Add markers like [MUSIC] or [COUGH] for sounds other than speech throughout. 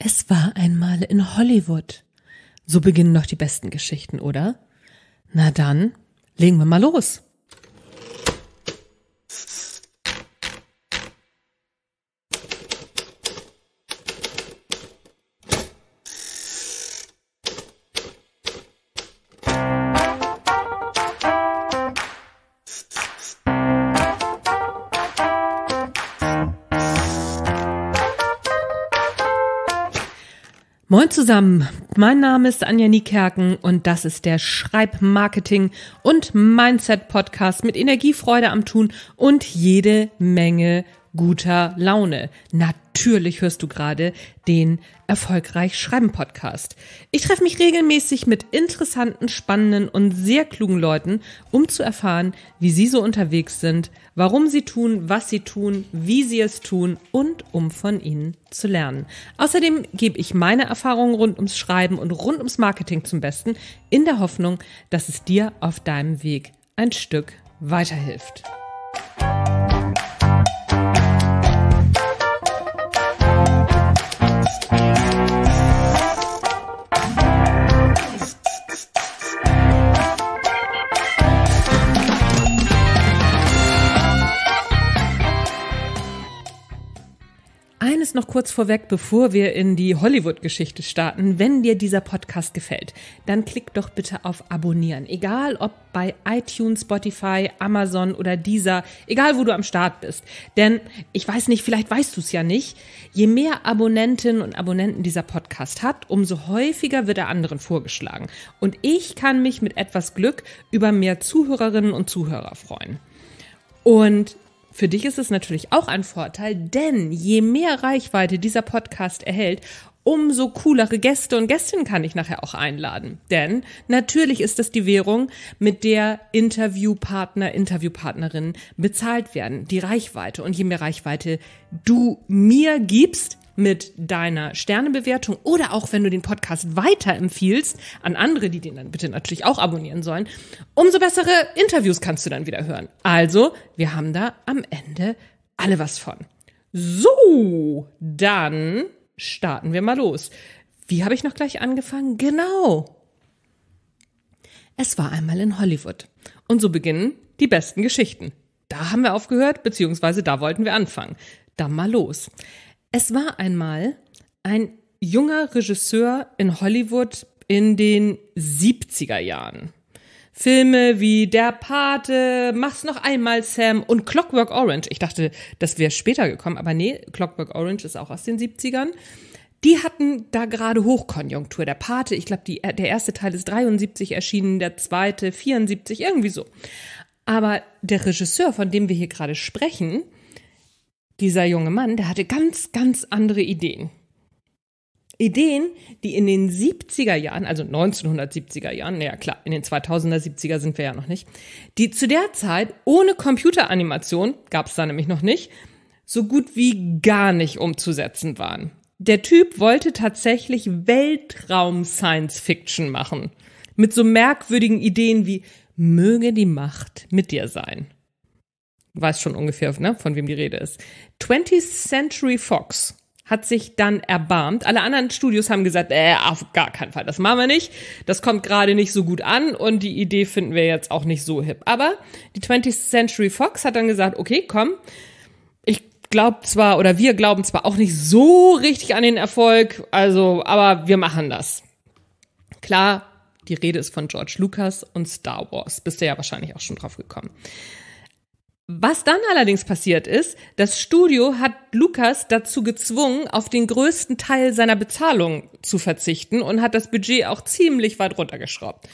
Es war einmal in Hollywood. So beginnen doch die besten Geschichten, oder? Na dann, legen wir mal los. Moin zusammen, mein Name ist Anja Niekerken und das ist der Schreibmarketing und Mindset Podcast mit Energiefreude am Tun und jede Menge guter Laune. Natürlich hörst du gerade den Erfolgreich Schreiben Podcast. Ich treffe mich regelmäßig mit interessanten, spannenden und sehr klugen Leuten, um zu erfahren, wie sie so unterwegs sind, warum sie tun, was sie tun, wie sie es tun und um von ihnen zu lernen. Außerdem gebe ich meine Erfahrungen rund ums Schreiben und rund ums Marketing zum Besten, in der Hoffnung, dass es dir auf deinem Weg ein Stück weiterhilft. noch kurz vorweg, bevor wir in die Hollywood-Geschichte starten. Wenn dir dieser Podcast gefällt, dann klick doch bitte auf Abonnieren. Egal ob bei iTunes, Spotify, Amazon oder dieser, egal wo du am Start bist. Denn ich weiß nicht, vielleicht weißt du es ja nicht. Je mehr Abonnentinnen und Abonnenten dieser Podcast hat, umso häufiger wird er anderen vorgeschlagen. Und ich kann mich mit etwas Glück über mehr Zuhörerinnen und Zuhörer freuen. Und für dich ist es natürlich auch ein Vorteil, denn je mehr Reichweite dieser Podcast erhält, umso coolere Gäste und Gästinnen kann ich nachher auch einladen. Denn natürlich ist das die Währung, mit der Interviewpartner, Interviewpartnerinnen bezahlt werden, die Reichweite. Und je mehr Reichweite du mir gibst, mit deiner Sternebewertung oder auch wenn du den Podcast weiterempfiehlst an andere, die den dann bitte natürlich auch abonnieren sollen, umso bessere Interviews kannst du dann wieder hören. Also, wir haben da am Ende alle was von. So, dann starten wir mal los. Wie habe ich noch gleich angefangen? Genau. Es war einmal in Hollywood. Und so beginnen die besten Geschichten. Da haben wir aufgehört, beziehungsweise da wollten wir anfangen. Dann mal los. Es war einmal ein junger Regisseur in Hollywood in den 70er Jahren. Filme wie Der Pate, Mach's noch einmal Sam und Clockwork Orange. Ich dachte, das wäre später gekommen, aber nee, Clockwork Orange ist auch aus den 70ern. Die hatten da gerade Hochkonjunktur. Der Pate, ich glaube, der erste Teil ist 73 erschienen, der zweite 74, irgendwie so. Aber der Regisseur, von dem wir hier gerade sprechen, dieser junge Mann, der hatte ganz, ganz andere Ideen. Ideen, die in den 70er Jahren, also 1970er Jahren, naja klar, in den 2000er, 70er sind wir ja noch nicht, die zu der Zeit ohne Computeranimation, gab es da nämlich noch nicht, so gut wie gar nicht umzusetzen waren. Der Typ wollte tatsächlich Weltraum-Science-Fiction machen. Mit so merkwürdigen Ideen wie, möge die Macht mit dir sein weiß schon ungefähr, ne, von wem die Rede ist. 20th Century Fox hat sich dann erbarmt. Alle anderen Studios haben gesagt, äh, auf gar keinen Fall, das machen wir nicht. Das kommt gerade nicht so gut an und die Idee finden wir jetzt auch nicht so hip. Aber die 20th Century Fox hat dann gesagt, okay, komm, ich glaube zwar oder wir glauben zwar auch nicht so richtig an den Erfolg, also, aber wir machen das. Klar, die Rede ist von George Lucas und Star Wars. Bist du ja wahrscheinlich auch schon drauf gekommen. Was dann allerdings passiert ist, das Studio hat Lukas dazu gezwungen, auf den größten Teil seiner Bezahlung zu verzichten und hat das Budget auch ziemlich weit runtergeschraubt.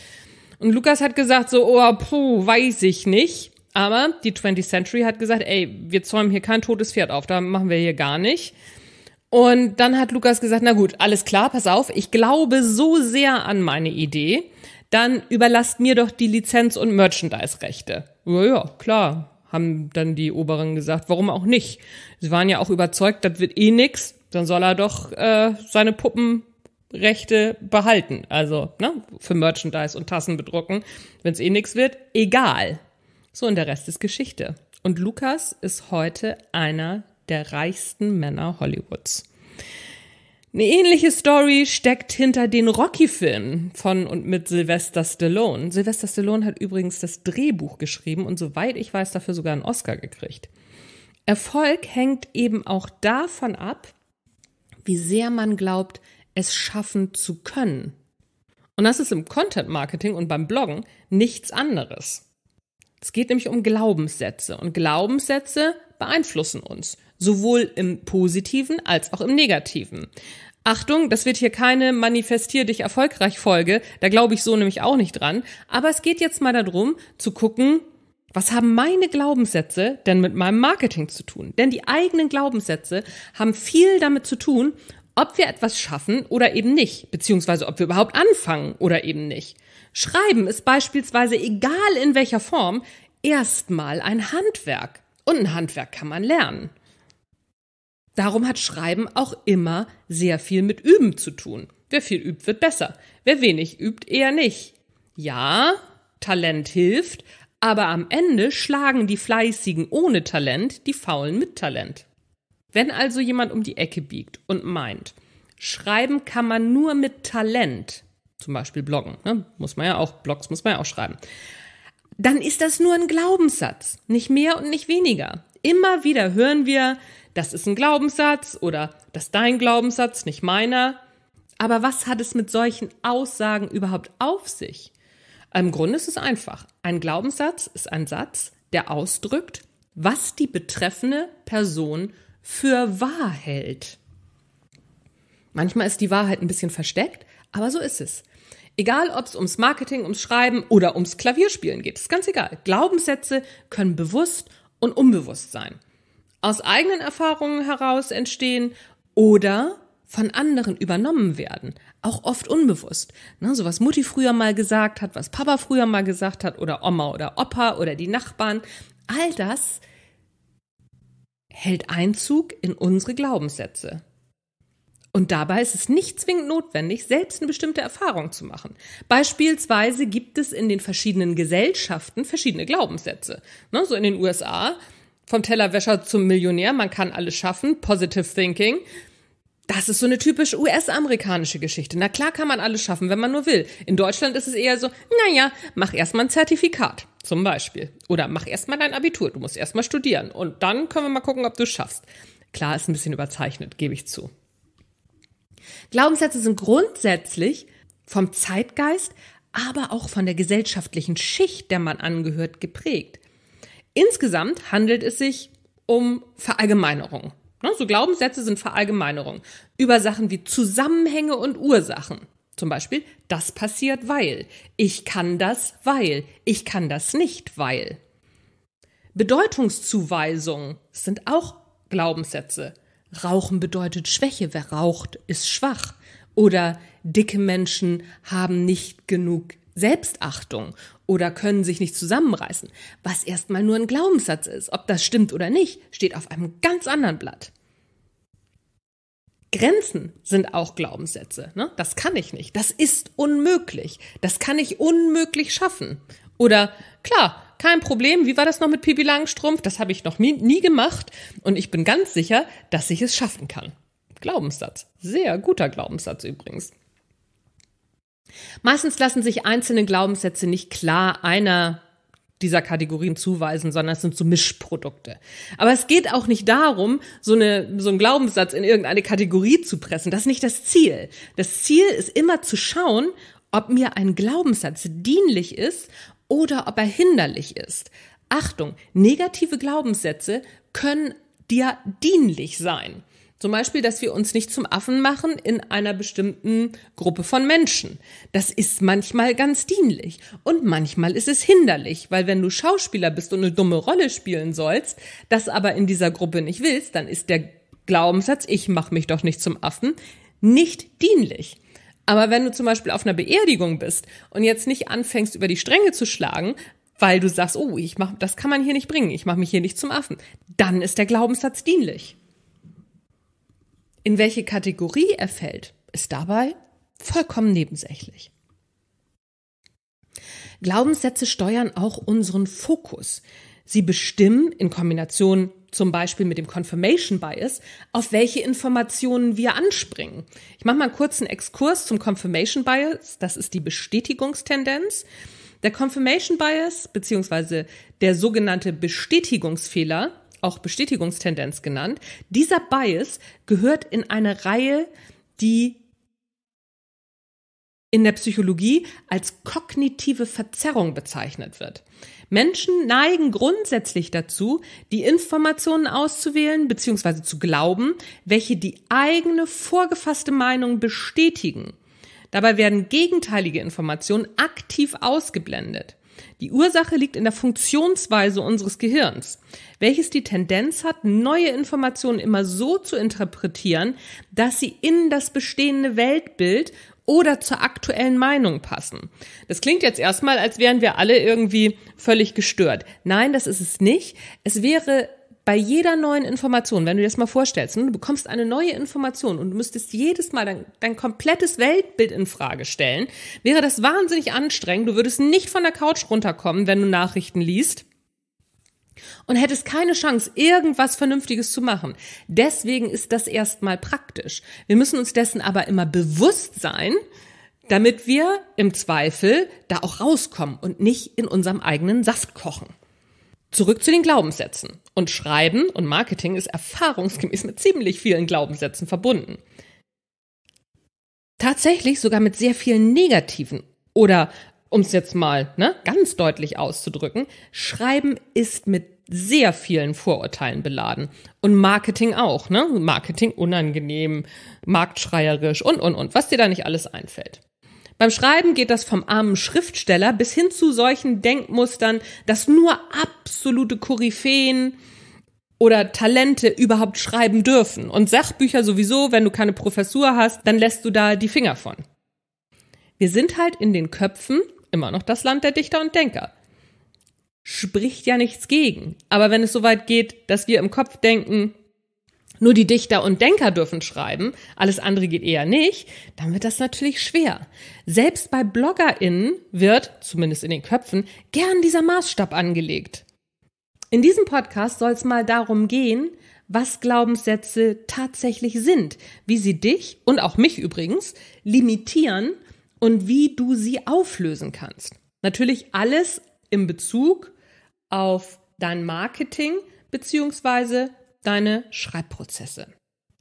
Und Lukas hat gesagt so, oh, puh, weiß ich nicht. Aber die 20th Century hat gesagt, ey, wir zäumen hier kein totes Pferd auf, da machen wir hier gar nicht. Und dann hat Lukas gesagt, na gut, alles klar, pass auf, ich glaube so sehr an meine Idee, dann überlasst mir doch die Lizenz- und Merchandise-Rechte. Ja, ja, klar, haben dann die Oberen gesagt, warum auch nicht? Sie waren ja auch überzeugt, das wird eh nix, dann soll er doch äh, seine Puppenrechte behalten. Also, ne, für Merchandise und Tassen bedrucken. Wenn es eh nix wird, egal. So, und der Rest ist Geschichte. Und Lukas ist heute einer der reichsten Männer Hollywoods. Eine ähnliche Story steckt hinter den Rocky-Filmen von und mit Sylvester Stallone. Sylvester Stallone hat übrigens das Drehbuch geschrieben und soweit ich weiß, dafür sogar einen Oscar gekriegt. Erfolg hängt eben auch davon ab, wie sehr man glaubt, es schaffen zu können. Und das ist im Content Marketing und beim Bloggen nichts anderes. Es geht nämlich um Glaubenssätze und Glaubenssätze beeinflussen uns, sowohl im positiven als auch im negativen. Achtung, das wird hier keine Manifestier dich erfolgreich Folge, da glaube ich so nämlich auch nicht dran, aber es geht jetzt mal darum zu gucken, was haben meine Glaubenssätze denn mit meinem Marketing zu tun? Denn die eigenen Glaubenssätze haben viel damit zu tun, ob wir etwas schaffen oder eben nicht, beziehungsweise ob wir überhaupt anfangen oder eben nicht. Schreiben ist beispielsweise, egal in welcher Form, erstmal ein Handwerk. Und ein Handwerk kann man lernen. Darum hat Schreiben auch immer sehr viel mit Üben zu tun. Wer viel übt, wird besser. Wer wenig übt, eher nicht. Ja, Talent hilft, aber am Ende schlagen die Fleißigen ohne Talent die Faulen mit Talent. Wenn also jemand um die Ecke biegt und meint, schreiben kann man nur mit Talent, zum Beispiel bloggen, ne? muss man ja auch, Blogs muss man ja auch schreiben, dann ist das nur ein Glaubenssatz, nicht mehr und nicht weniger. Immer wieder hören wir, das ist ein Glaubenssatz oder das ist dein Glaubenssatz, nicht meiner. Aber was hat es mit solchen Aussagen überhaupt auf sich? Im Grunde ist es einfach. Ein Glaubenssatz ist ein Satz, der ausdrückt, was die betreffende Person für wahr hält. Manchmal ist die Wahrheit ein bisschen versteckt, aber so ist es. Egal, ob es ums Marketing, ums Schreiben oder ums Klavierspielen geht, ist ganz egal. Glaubenssätze können bewusst und unbewusst sein aus eigenen Erfahrungen heraus entstehen oder von anderen übernommen werden, auch oft unbewusst. Ne, so was Mutti früher mal gesagt hat, was Papa früher mal gesagt hat oder Oma oder Opa oder die Nachbarn, all das hält Einzug in unsere Glaubenssätze. Und dabei ist es nicht zwingend notwendig, selbst eine bestimmte Erfahrung zu machen. Beispielsweise gibt es in den verschiedenen Gesellschaften verschiedene Glaubenssätze. Ne, so in den USA vom Tellerwäscher zum Millionär, man kann alles schaffen, positive thinking. Das ist so eine typisch US-amerikanische Geschichte. Na klar kann man alles schaffen, wenn man nur will. In Deutschland ist es eher so, naja, mach erstmal ein Zertifikat zum Beispiel. Oder mach erstmal dein Abitur, du musst erstmal studieren. Und dann können wir mal gucken, ob du es schaffst. Klar, ist ein bisschen überzeichnet, gebe ich zu. Glaubenssätze sind grundsätzlich vom Zeitgeist, aber auch von der gesellschaftlichen Schicht, der man angehört, geprägt. Insgesamt handelt es sich um Verallgemeinerungen. Ne, so Glaubenssätze sind Verallgemeinerungen über Sachen wie Zusammenhänge und Ursachen. Zum Beispiel, das passiert weil, ich kann das weil, ich kann das nicht weil. Bedeutungszuweisungen sind auch Glaubenssätze. Rauchen bedeutet Schwäche, wer raucht, ist schwach. Oder dicke Menschen haben nicht genug Selbstachtung oder können sich nicht zusammenreißen, was erstmal nur ein Glaubenssatz ist. Ob das stimmt oder nicht, steht auf einem ganz anderen Blatt. Grenzen sind auch Glaubenssätze. Ne? Das kann ich nicht. Das ist unmöglich. Das kann ich unmöglich schaffen. Oder klar, kein Problem. Wie war das noch mit Pipi Langstrumpf? Das habe ich noch nie, nie gemacht. Und ich bin ganz sicher, dass ich es schaffen kann. Glaubenssatz. Sehr guter Glaubenssatz übrigens. Meistens lassen sich einzelne Glaubenssätze nicht klar einer dieser Kategorien zuweisen, sondern es sind so Mischprodukte. Aber es geht auch nicht darum, so, eine, so einen Glaubenssatz in irgendeine Kategorie zu pressen. Das ist nicht das Ziel. Das Ziel ist immer zu schauen, ob mir ein Glaubenssatz dienlich ist oder ob er hinderlich ist. Achtung, negative Glaubenssätze können dir dienlich sein. Zum Beispiel, dass wir uns nicht zum Affen machen in einer bestimmten Gruppe von Menschen. Das ist manchmal ganz dienlich und manchmal ist es hinderlich, weil wenn du Schauspieler bist und eine dumme Rolle spielen sollst, das aber in dieser Gruppe nicht willst, dann ist der Glaubenssatz, ich mache mich doch nicht zum Affen, nicht dienlich. Aber wenn du zum Beispiel auf einer Beerdigung bist und jetzt nicht anfängst, über die Stränge zu schlagen, weil du sagst, oh, ich mach, das kann man hier nicht bringen, ich mache mich hier nicht zum Affen, dann ist der Glaubenssatz dienlich. In welche Kategorie er fällt, ist dabei vollkommen nebensächlich. Glaubenssätze steuern auch unseren Fokus. Sie bestimmen in Kombination zum Beispiel mit dem Confirmation Bias, auf welche Informationen wir anspringen. Ich mache mal einen kurzen Exkurs zum Confirmation Bias. Das ist die Bestätigungstendenz. Der Confirmation Bias beziehungsweise der sogenannte Bestätigungsfehler auch Bestätigungstendenz genannt, dieser Bias gehört in eine Reihe, die in der Psychologie als kognitive Verzerrung bezeichnet wird. Menschen neigen grundsätzlich dazu, die Informationen auszuwählen bzw. zu glauben, welche die eigene vorgefasste Meinung bestätigen. Dabei werden gegenteilige Informationen aktiv ausgeblendet. Die Ursache liegt in der Funktionsweise unseres Gehirns welches die Tendenz hat, neue Informationen immer so zu interpretieren, dass sie in das bestehende Weltbild oder zur aktuellen Meinung passen. Das klingt jetzt erstmal, als wären wir alle irgendwie völlig gestört. Nein, das ist es nicht. Es wäre bei jeder neuen Information, wenn du dir das mal vorstellst, ne, du bekommst eine neue Information und du müsstest jedes Mal dein, dein komplettes Weltbild in Frage stellen, wäre das wahnsinnig anstrengend. Du würdest nicht von der Couch runterkommen, wenn du Nachrichten liest und hättest keine Chance, irgendwas Vernünftiges zu machen. Deswegen ist das erstmal praktisch. Wir müssen uns dessen aber immer bewusst sein, damit wir im Zweifel da auch rauskommen und nicht in unserem eigenen Saft kochen. Zurück zu den Glaubenssätzen. Und Schreiben und Marketing ist erfahrungsgemäß mit ziemlich vielen Glaubenssätzen verbunden. Tatsächlich sogar mit sehr vielen negativen oder um es jetzt mal ne, ganz deutlich auszudrücken, Schreiben ist mit sehr vielen Vorurteilen beladen. Und Marketing auch, ne? Marketing unangenehm, marktschreierisch und, und, und, was dir da nicht alles einfällt. Beim Schreiben geht das vom armen Schriftsteller bis hin zu solchen Denkmustern, dass nur absolute Koryphäen oder Talente überhaupt schreiben dürfen. Und Sachbücher sowieso, wenn du keine Professur hast, dann lässt du da die Finger von. Wir sind halt in den Köpfen immer noch das Land der Dichter und Denker. Spricht ja nichts gegen. Aber wenn es so weit geht, dass wir im Kopf denken, nur die Dichter und Denker dürfen schreiben, alles andere geht eher nicht, dann wird das natürlich schwer. Selbst bei BloggerInnen wird, zumindest in den Köpfen, gern dieser Maßstab angelegt. In diesem Podcast soll es mal darum gehen, was Glaubenssätze tatsächlich sind, wie sie dich und auch mich übrigens limitieren und wie du sie auflösen kannst. Natürlich alles im Bezug auf dein Marketing beziehungsweise deine Schreibprozesse.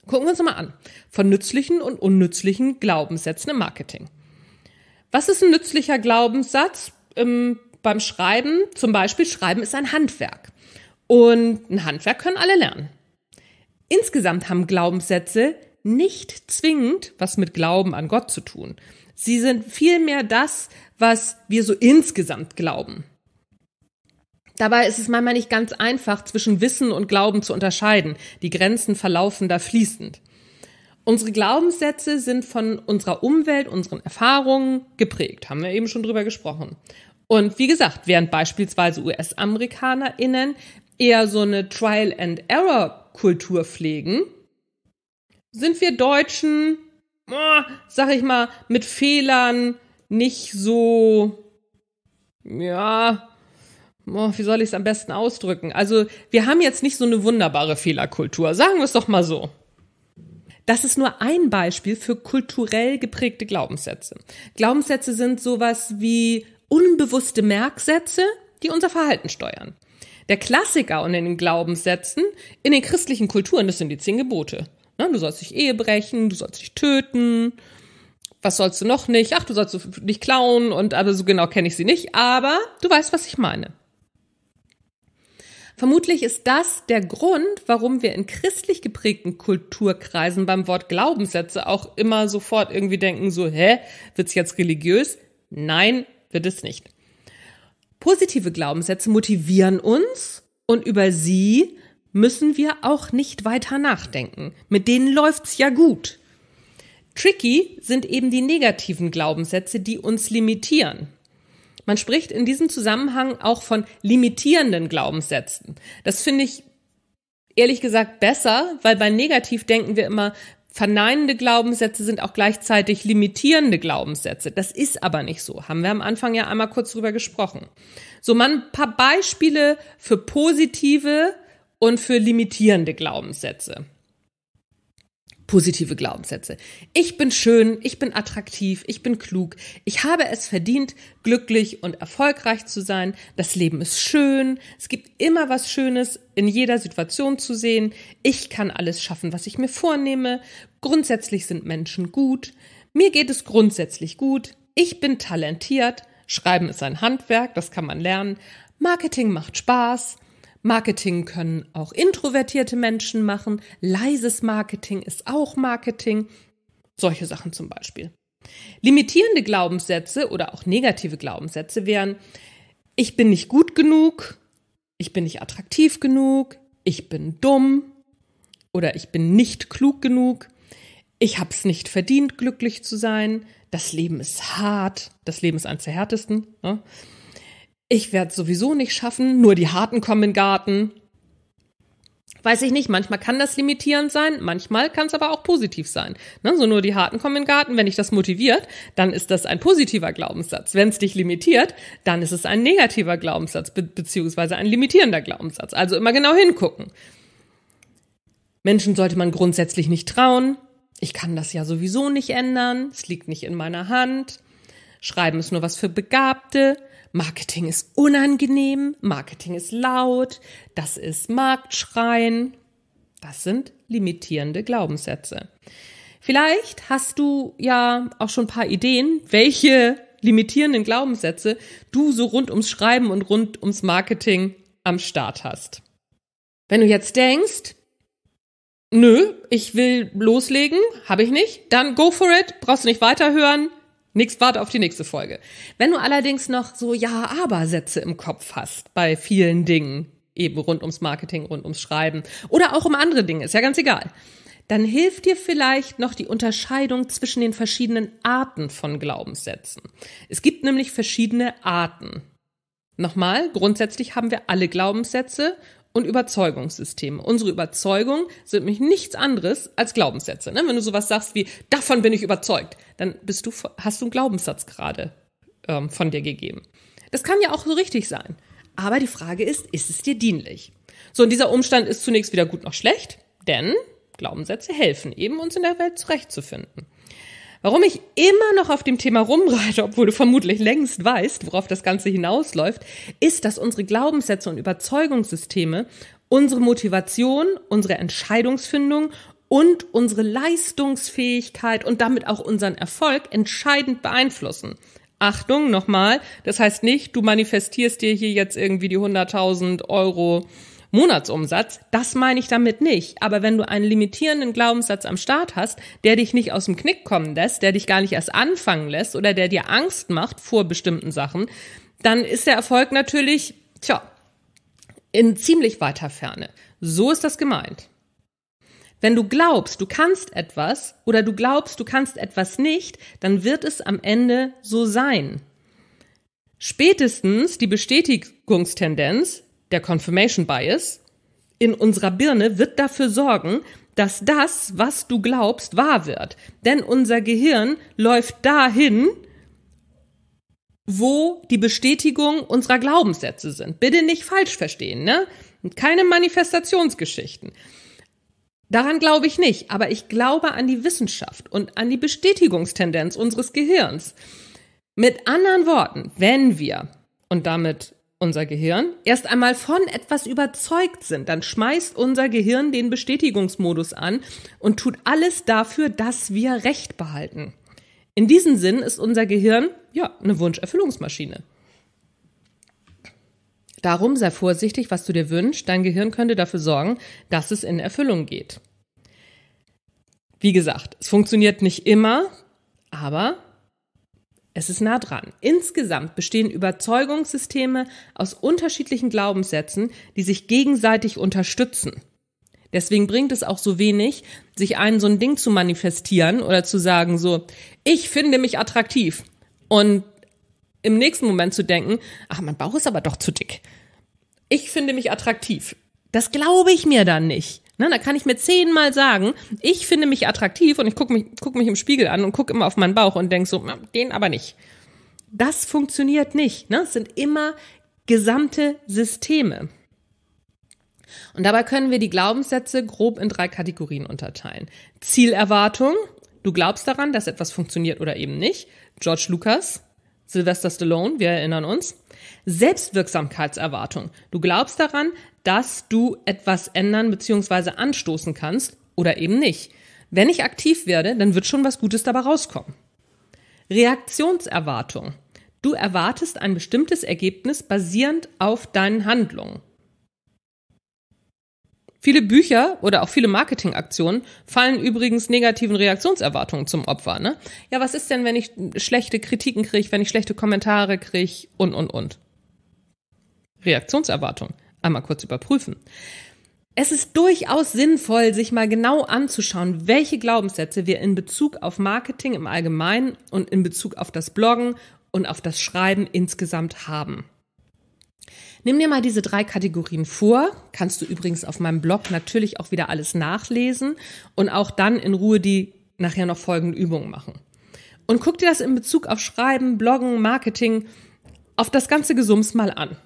Gucken wir uns mal an. Von nützlichen und unnützlichen Glaubenssätzen im Marketing. Was ist ein nützlicher Glaubenssatz ähm, beim Schreiben? Zum Beispiel, Schreiben ist ein Handwerk. Und ein Handwerk können alle lernen. Insgesamt haben Glaubenssätze nicht zwingend was mit Glauben an Gott zu tun. Sie sind vielmehr das, was wir so insgesamt glauben. Dabei ist es manchmal nicht ganz einfach, zwischen Wissen und Glauben zu unterscheiden. Die Grenzen verlaufen da fließend. Unsere Glaubenssätze sind von unserer Umwelt, unseren Erfahrungen geprägt, haben wir eben schon drüber gesprochen. Und wie gesagt, während beispielsweise US-AmerikanerInnen eher so eine Trial-and-Error-Kultur pflegen, sind wir Deutschen sag ich mal, mit Fehlern nicht so, ja, wie soll ich es am besten ausdrücken? Also, wir haben jetzt nicht so eine wunderbare Fehlerkultur. Sagen wir es doch mal so. Das ist nur ein Beispiel für kulturell geprägte Glaubenssätze. Glaubenssätze sind sowas wie unbewusste Merksätze, die unser Verhalten steuern. Der Klassiker und in den Glaubenssätzen in den christlichen Kulturen, das sind die zehn Gebote. Ne? Du sollst dich Ehe brechen, du sollst dich töten. Was sollst du noch nicht? Ach, du sollst nicht klauen und aber also so genau kenne ich sie nicht. Aber du weißt, was ich meine. Vermutlich ist das der Grund, warum wir in christlich geprägten Kulturkreisen beim Wort Glaubenssätze auch immer sofort irgendwie denken, so, hä, wird's jetzt religiös? Nein, wird es nicht. Positive Glaubenssätze motivieren uns und über sie müssen wir auch nicht weiter nachdenken. Mit denen läuft's ja gut. Tricky sind eben die negativen Glaubenssätze, die uns limitieren. Man spricht in diesem Zusammenhang auch von limitierenden Glaubenssätzen. Das finde ich ehrlich gesagt besser, weil bei negativ denken wir immer, verneinende Glaubenssätze sind auch gleichzeitig limitierende Glaubenssätze. Das ist aber nicht so. Haben wir am Anfang ja einmal kurz drüber gesprochen. So man ein paar Beispiele für positive und für limitierende Glaubenssätze. Positive Glaubenssätze. Ich bin schön, ich bin attraktiv, ich bin klug, ich habe es verdient, glücklich und erfolgreich zu sein, das Leben ist schön, es gibt immer was Schönes in jeder Situation zu sehen, ich kann alles schaffen, was ich mir vornehme, grundsätzlich sind Menschen gut, mir geht es grundsätzlich gut, ich bin talentiert, Schreiben ist ein Handwerk, das kann man lernen, Marketing macht Spaß, Marketing können auch introvertierte Menschen machen. Leises Marketing ist auch Marketing. Solche Sachen zum Beispiel. Limitierende Glaubenssätze oder auch negative Glaubenssätze wären, ich bin nicht gut genug, ich bin nicht attraktiv genug, ich bin dumm oder ich bin nicht klug genug, ich habe es nicht verdient, glücklich zu sein, das Leben ist hart, das Leben ist eines der härtesten. Ne? ich werde sowieso nicht schaffen, nur die Harten kommen in den Garten. Weiß ich nicht, manchmal kann das limitierend sein, manchmal kann es aber auch positiv sein. Ne? So nur die Harten kommen in den Garten, wenn dich das motiviert, dann ist das ein positiver Glaubenssatz. Wenn es dich limitiert, dann ist es ein negativer Glaubenssatz, be beziehungsweise ein limitierender Glaubenssatz. Also immer genau hingucken. Menschen sollte man grundsätzlich nicht trauen. Ich kann das ja sowieso nicht ändern. Es liegt nicht in meiner Hand. Schreiben ist nur was für Begabte. Marketing ist unangenehm, Marketing ist laut, das ist Marktschreien. Das sind limitierende Glaubenssätze. Vielleicht hast du ja auch schon ein paar Ideen, welche limitierenden Glaubenssätze du so rund ums Schreiben und rund ums Marketing am Start hast. Wenn du jetzt denkst, nö, ich will loslegen, habe ich nicht, dann go for it, brauchst du nicht weiterhören, Nix warte auf die nächste Folge. Wenn du allerdings noch so Ja-Aber-Sätze im Kopf hast bei vielen Dingen, eben rund ums Marketing, rund ums Schreiben oder auch um andere Dinge, ist ja ganz egal, dann hilft dir vielleicht noch die Unterscheidung zwischen den verschiedenen Arten von Glaubenssätzen. Es gibt nämlich verschiedene Arten. Nochmal, grundsätzlich haben wir alle Glaubenssätze und Überzeugungssysteme. Unsere Überzeugungen sind nämlich nichts anderes als Glaubenssätze. Ne? Wenn du sowas sagst wie, davon bin ich überzeugt, dann bist du, hast du einen Glaubenssatz gerade ähm, von dir gegeben. Das kann ja auch so richtig sein. Aber die Frage ist, ist es dir dienlich? So, und dieser Umstand ist zunächst weder gut noch schlecht, denn Glaubenssätze helfen eben, uns in der Welt zurechtzufinden. Warum ich immer noch auf dem Thema rumreite, obwohl du vermutlich längst weißt, worauf das Ganze hinausläuft, ist, dass unsere Glaubenssätze und Überzeugungssysteme unsere Motivation, unsere Entscheidungsfindung und unsere Leistungsfähigkeit und damit auch unseren Erfolg entscheidend beeinflussen. Achtung, nochmal, das heißt nicht, du manifestierst dir hier jetzt irgendwie die 100.000 Euro Monatsumsatz, das meine ich damit nicht. Aber wenn du einen limitierenden Glaubenssatz am Start hast, der dich nicht aus dem Knick kommen lässt, der dich gar nicht erst anfangen lässt oder der dir Angst macht vor bestimmten Sachen, dann ist der Erfolg natürlich, tja, in ziemlich weiter Ferne. So ist das gemeint. Wenn du glaubst, du kannst etwas oder du glaubst, du kannst etwas nicht, dann wird es am Ende so sein. Spätestens die Bestätigungstendenz, der Confirmation Bias in unserer Birne wird dafür sorgen, dass das, was du glaubst, wahr wird. Denn unser Gehirn läuft dahin, wo die Bestätigung unserer Glaubenssätze sind. Bitte nicht falsch verstehen, ne? Keine Manifestationsgeschichten. Daran glaube ich nicht, aber ich glaube an die Wissenschaft und an die Bestätigungstendenz unseres Gehirns. Mit anderen Worten, wenn wir, und damit unser Gehirn, erst einmal von etwas überzeugt sind, dann schmeißt unser Gehirn den Bestätigungsmodus an und tut alles dafür, dass wir Recht behalten. In diesem Sinn ist unser Gehirn ja eine Wunscherfüllungsmaschine. Darum sei vorsichtig, was du dir wünschst. Dein Gehirn könnte dafür sorgen, dass es in Erfüllung geht. Wie gesagt, es funktioniert nicht immer, aber es ist nah dran. Insgesamt bestehen Überzeugungssysteme aus unterschiedlichen Glaubenssätzen, die sich gegenseitig unterstützen. Deswegen bringt es auch so wenig, sich einen so ein Ding zu manifestieren oder zu sagen so, ich finde mich attraktiv und im nächsten Moment zu denken, ach, mein Bauch ist aber doch zu dick. Ich finde mich attraktiv. Das glaube ich mir dann nicht. Ne, da kann ich mir zehnmal sagen, ich finde mich attraktiv und ich gucke mich, guck mich im Spiegel an und gucke immer auf meinen Bauch und denke so, den aber nicht. Das funktioniert nicht. Ne? Es sind immer gesamte Systeme. Und dabei können wir die Glaubenssätze grob in drei Kategorien unterteilen. Zielerwartung, du glaubst daran, dass etwas funktioniert oder eben nicht. George Lucas, Sylvester Stallone, wir erinnern uns. Selbstwirksamkeitserwartung. Du glaubst daran, dass du etwas ändern bzw. anstoßen kannst oder eben nicht. Wenn ich aktiv werde, dann wird schon was Gutes dabei rauskommen. Reaktionserwartung. Du erwartest ein bestimmtes Ergebnis basierend auf deinen Handlungen. Viele Bücher oder auch viele Marketingaktionen fallen übrigens negativen Reaktionserwartungen zum Opfer. Ne? Ja, was ist denn, wenn ich schlechte Kritiken kriege, wenn ich schlechte Kommentare kriege und, und, und? Reaktionserwartung. Einmal kurz überprüfen. Es ist durchaus sinnvoll, sich mal genau anzuschauen, welche Glaubenssätze wir in Bezug auf Marketing im Allgemeinen und in Bezug auf das Bloggen und auf das Schreiben insgesamt haben. Nimm dir mal diese drei Kategorien vor. Kannst du übrigens auf meinem Blog natürlich auch wieder alles nachlesen und auch dann in Ruhe die nachher noch folgenden Übungen machen. Und guck dir das in Bezug auf Schreiben, Bloggen, Marketing, auf das ganze Gesums mal an.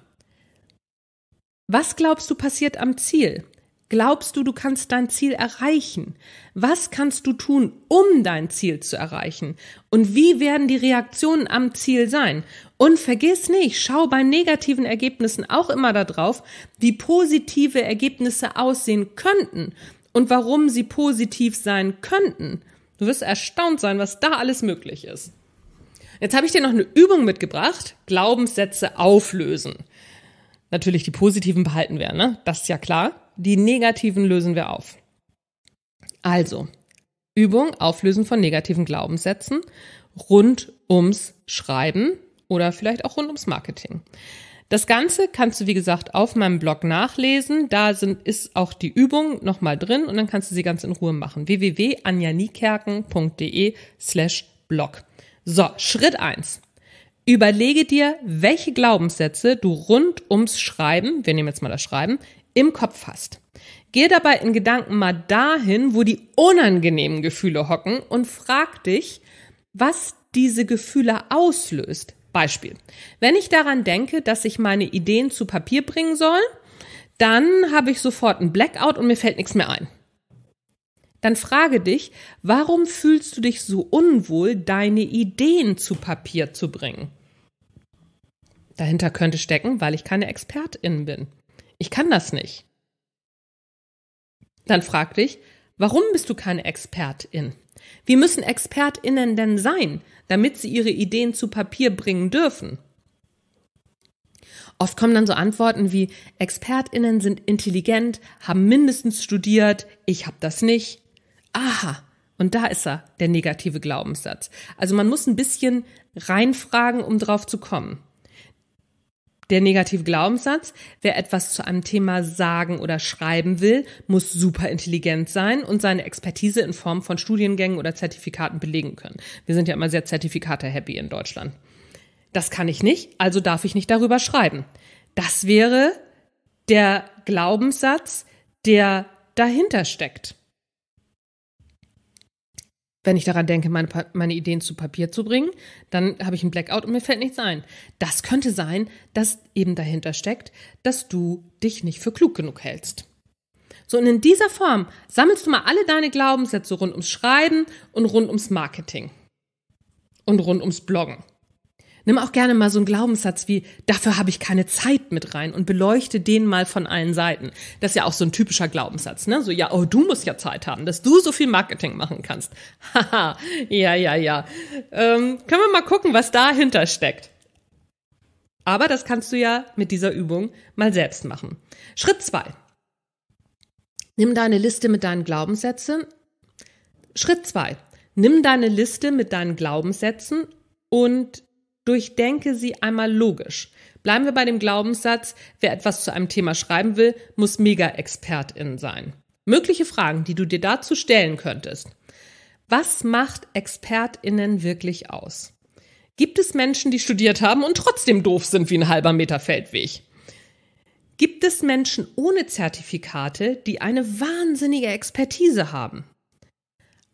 Was glaubst du passiert am Ziel? Glaubst du, du kannst dein Ziel erreichen? Was kannst du tun, um dein Ziel zu erreichen? Und wie werden die Reaktionen am Ziel sein? Und vergiss nicht, schau bei negativen Ergebnissen auch immer darauf, wie positive Ergebnisse aussehen könnten und warum sie positiv sein könnten. Du wirst erstaunt sein, was da alles möglich ist. Jetzt habe ich dir noch eine Übung mitgebracht, Glaubenssätze auflösen. Natürlich die positiven behalten werden, ne? Das ist ja klar. Die negativen lösen wir auf. Also, Übung, Auflösen von negativen Glaubenssätzen rund ums Schreiben oder vielleicht auch rund ums Marketing. Das Ganze kannst du, wie gesagt, auf meinem Blog nachlesen. Da sind, ist auch die Übung nochmal drin und dann kannst du sie ganz in Ruhe machen. www.anjanikerken.de slash blog. So, Schritt eins. Überlege dir, welche Glaubenssätze du rund ums Schreiben, wir nehmen jetzt mal das Schreiben, im Kopf hast. Geh dabei in Gedanken mal dahin, wo die unangenehmen Gefühle hocken und frag dich, was diese Gefühle auslöst. Beispiel. Wenn ich daran denke, dass ich meine Ideen zu Papier bringen soll, dann habe ich sofort einen Blackout und mir fällt nichts mehr ein. Dann frage dich, warum fühlst du dich so unwohl, deine Ideen zu Papier zu bringen? Dahinter könnte stecken, weil ich keine Expertin bin ich kann das nicht. Dann frag dich, warum bist du keine Expertin? Wie müssen Expertinnen denn sein, damit sie ihre Ideen zu Papier bringen dürfen? Oft kommen dann so Antworten wie Expertinnen sind intelligent, haben mindestens studiert, ich habe das nicht. Aha, und da ist er, der negative Glaubenssatz. Also man muss ein bisschen reinfragen, um drauf zu kommen. Der negative Glaubenssatz, wer etwas zu einem Thema sagen oder schreiben will, muss super intelligent sein und seine Expertise in Form von Studiengängen oder Zertifikaten belegen können. Wir sind ja immer sehr Zertifikate-happy in Deutschland. Das kann ich nicht, also darf ich nicht darüber schreiben. Das wäre der Glaubenssatz, der dahinter steckt wenn ich daran denke, meine, meine Ideen zu Papier zu bringen, dann habe ich einen Blackout und mir fällt nichts ein. Das könnte sein, dass eben dahinter steckt, dass du dich nicht für klug genug hältst. So, und in dieser Form sammelst du mal alle deine Glaubenssätze rund ums Schreiben und rund ums Marketing und rund ums Bloggen. Nimm auch gerne mal so einen Glaubenssatz wie, dafür habe ich keine Zeit mit rein und beleuchte den mal von allen Seiten. Das ist ja auch so ein typischer Glaubenssatz, ne? So, ja, oh, du musst ja Zeit haben, dass du so viel Marketing machen kannst. [LAUGHS] Haha, ja, ja, ja. Ähm, können wir mal gucken, was dahinter steckt. Aber das kannst du ja mit dieser Übung mal selbst machen. Schritt zwei: Nimm deine Liste mit deinen Glaubenssätzen. Schritt zwei: Nimm deine Liste mit deinen Glaubenssätzen und Durchdenke sie einmal logisch. Bleiben wir bei dem Glaubenssatz, wer etwas zu einem Thema schreiben will, muss Mega-Expertin sein. Mögliche Fragen, die du dir dazu stellen könntest. Was macht ExpertInnen wirklich aus? Gibt es Menschen, die studiert haben und trotzdem doof sind wie ein halber Meter Feldweg? Gibt es Menschen ohne Zertifikate, die eine wahnsinnige Expertise haben?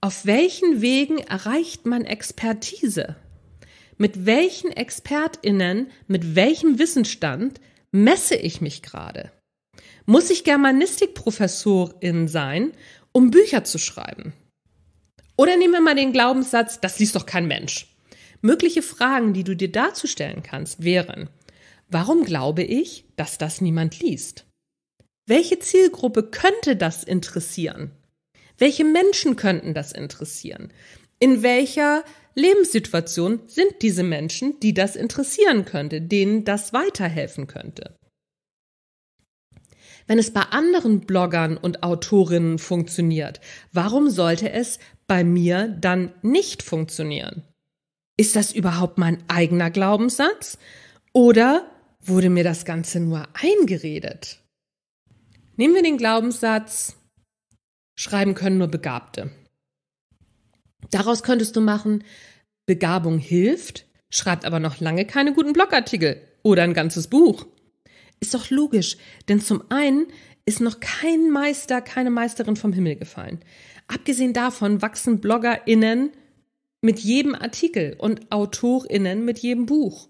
Auf welchen Wegen erreicht man Expertise? mit welchen ExpertInnen, mit welchem Wissensstand messe ich mich gerade? Muss ich Germanistikprofessorin sein, um Bücher zu schreiben? Oder nehmen wir mal den Glaubenssatz, das liest doch kein Mensch. Mögliche Fragen, die du dir dazu stellen kannst, wären, warum glaube ich, dass das niemand liest? Welche Zielgruppe könnte das interessieren? Welche Menschen könnten das interessieren? in welcher Lebenssituation sind diese Menschen, die das interessieren könnte, denen das weiterhelfen könnte. Wenn es bei anderen Bloggern und Autorinnen funktioniert, warum sollte es bei mir dann nicht funktionieren? Ist das überhaupt mein eigener Glaubenssatz? Oder wurde mir das Ganze nur eingeredet? Nehmen wir den Glaubenssatz, schreiben können nur Begabte. Daraus könntest du machen, Begabung hilft, schreibt aber noch lange keine guten Blogartikel oder ein ganzes Buch. Ist doch logisch, denn zum einen ist noch kein Meister, keine Meisterin vom Himmel gefallen. Abgesehen davon wachsen BloggerInnen mit jedem Artikel und AutorInnen mit jedem Buch.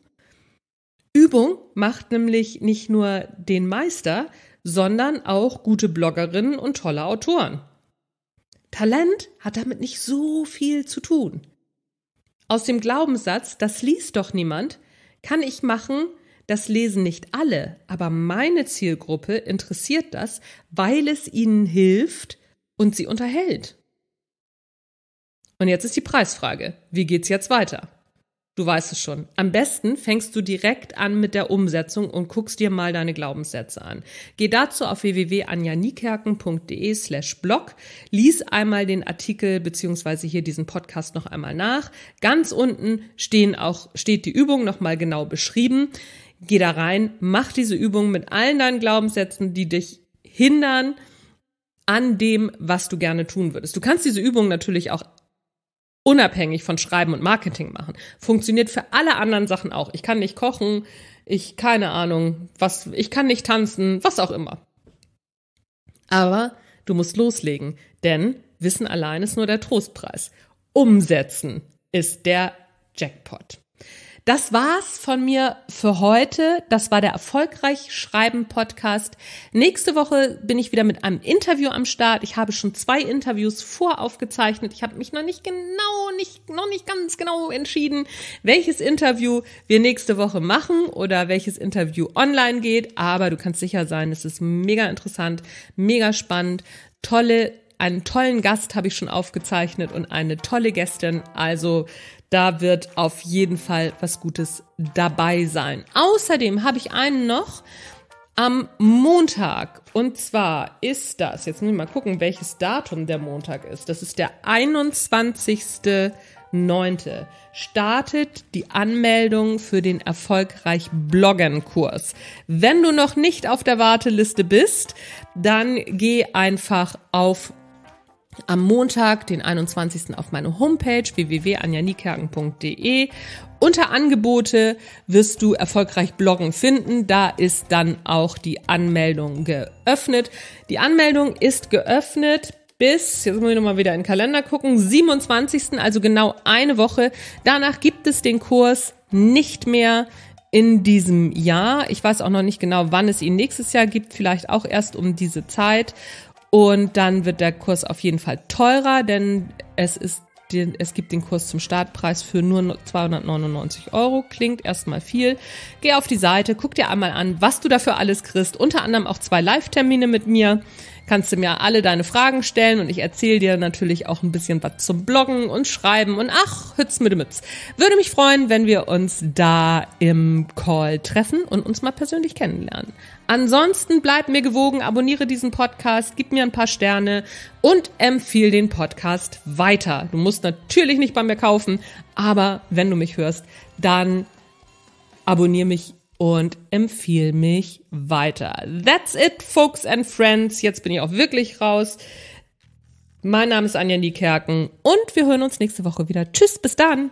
Übung macht nämlich nicht nur den Meister, sondern auch gute Bloggerinnen und tolle Autoren. Talent hat damit nicht so viel zu tun. Aus dem Glaubenssatz, das liest doch niemand, kann ich machen, das lesen nicht alle, aber meine Zielgruppe interessiert das, weil es ihnen hilft und sie unterhält. Und jetzt ist die Preisfrage. Wie geht's jetzt weiter? Du weißt es schon. Am besten fängst du direkt an mit der Umsetzung und guckst dir mal deine Glaubenssätze an. Geh dazu auf www.anjanikerken.de slash blog, lies einmal den Artikel beziehungsweise hier diesen Podcast noch einmal nach. Ganz unten stehen auch, steht die Übung nochmal genau beschrieben. Geh da rein, mach diese Übung mit allen deinen Glaubenssätzen, die dich hindern, an dem, was du gerne tun würdest. Du kannst diese Übung natürlich auch unabhängig von Schreiben und Marketing machen. Funktioniert für alle anderen Sachen auch. Ich kann nicht kochen, ich keine Ahnung, was, ich kann nicht tanzen, was auch immer. Aber du musst loslegen, denn Wissen allein ist nur der Trostpreis. Umsetzen ist der Jackpot. Das war's von mir für heute. Das war der Erfolgreich Schreiben Podcast. Nächste Woche bin ich wieder mit einem Interview am Start. Ich habe schon zwei Interviews voraufgezeichnet. Ich habe mich noch nicht genau, nicht, noch nicht ganz genau entschieden, welches Interview wir nächste Woche machen oder welches Interview online geht. Aber du kannst sicher sein, es ist mega interessant, mega spannend. Tolle einen tollen Gast habe ich schon aufgezeichnet und eine tolle Gästin. Also da wird auf jeden Fall was Gutes dabei sein. Außerdem habe ich einen noch am Montag. Und zwar ist das, jetzt muss ich mal gucken, welches Datum der Montag ist. Das ist der 21.09. Startet die Anmeldung für den erfolgreich Bloggen-Kurs. Wenn du noch nicht auf der Warteliste bist, dann geh einfach auf am Montag, den 21. auf meine Homepage www.anjanikerken.de. Unter Angebote wirst du erfolgreich bloggen finden. Da ist dann auch die Anmeldung geöffnet. Die Anmeldung ist geöffnet bis, jetzt muss ich nochmal wieder in den Kalender gucken, 27. also genau eine Woche. Danach gibt es den Kurs nicht mehr in diesem Jahr. Ich weiß auch noch nicht genau, wann es ihn nächstes Jahr gibt, vielleicht auch erst um diese Zeit. Und dann wird der Kurs auf jeden Fall teurer, denn es ist den, es gibt den Kurs zum Startpreis für nur 299 Euro. Klingt erstmal viel. Geh auf die Seite, guck dir einmal an, was du dafür alles kriegst. Unter anderem auch zwei Live-Termine mit mir kannst du mir alle deine Fragen stellen und ich erzähle dir natürlich auch ein bisschen was zum Bloggen und Schreiben und ach, Hütz mit dem Mütz. Würde mich freuen, wenn wir uns da im Call treffen und uns mal persönlich kennenlernen. Ansonsten bleib mir gewogen, abonniere diesen Podcast, gib mir ein paar Sterne und empfehle den Podcast weiter. Du musst natürlich nicht bei mir kaufen, aber wenn du mich hörst, dann abonniere mich und empfiehl mich weiter. That's it, folks and friends. Jetzt bin ich auch wirklich raus. Mein Name ist Anja Niekerken und wir hören uns nächste Woche wieder. Tschüss, bis dann.